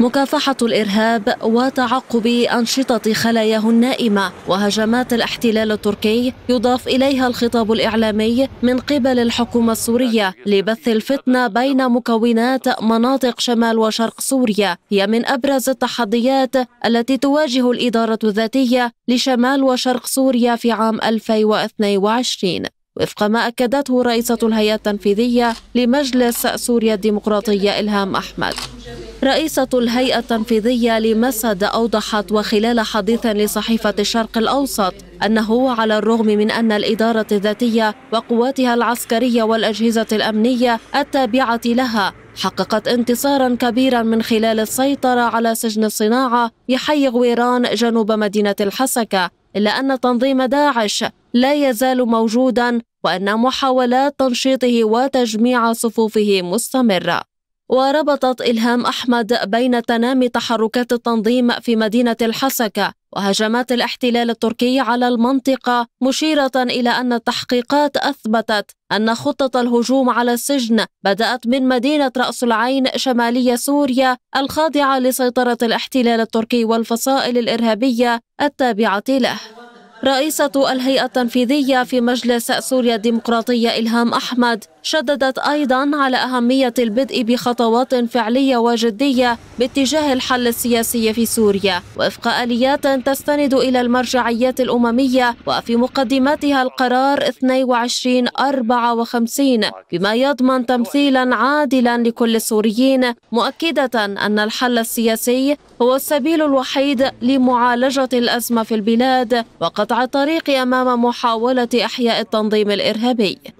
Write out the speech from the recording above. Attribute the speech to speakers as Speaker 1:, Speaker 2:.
Speaker 1: مكافحة الإرهاب وتعقب أنشطة خلاياه النائمة وهجمات الاحتلال التركي يضاف إليها الخطاب الإعلامي من قبل الحكومة السورية لبث الفتنة بين مكونات مناطق شمال وشرق سوريا هي من أبرز التحديات التي تواجه الإدارة الذاتية لشمال وشرق سوريا في عام 2022 وفق ما أكدته رئيسة الهيئة التنفيذية لمجلس سوريا الديمقراطية إلهام أحمد رئيسة الهيئة التنفيذية لمسد أوضحت وخلال حديث لصحيفة الشرق الأوسط أنه على الرغم من أن الإدارة الذاتية وقواتها العسكرية والأجهزة الأمنية التابعة لها حققت انتصارا كبيرا من خلال السيطرة على سجن الصناعة بحي غويران جنوب مدينة الحسكة إلا أن تنظيم داعش لا يزال موجودا وأن محاولات تنشيطه وتجميع صفوفه مستمرة وربطت إلهام أحمد بين تنامي تحركات التنظيم في مدينة الحسكة وهجمات الاحتلال التركي على المنطقة مشيرة إلى أن التحقيقات أثبتت أن خطة الهجوم على السجن بدأت من مدينة رأس العين شمالية سوريا الخاضعة لسيطرة الاحتلال التركي والفصائل الإرهابية التابعة له رئيسة الهيئة التنفيذية في مجلس سوريا الديمقراطية إلهام أحمد شددت أيضا على أهمية البدء بخطوات فعلية وجدية باتجاه الحل السياسي في سوريا وفق آليات تستند إلى المرجعيات الأممية وفي مقدمتها القرار 2254 بما يضمن تمثيلا عادلا لكل السوريين مؤكدة أن الحل السياسي هو السبيل الوحيد لمعالجة الأزمة في البلاد وقطع الطريق أمام محاولة إحياء التنظيم الإرهابي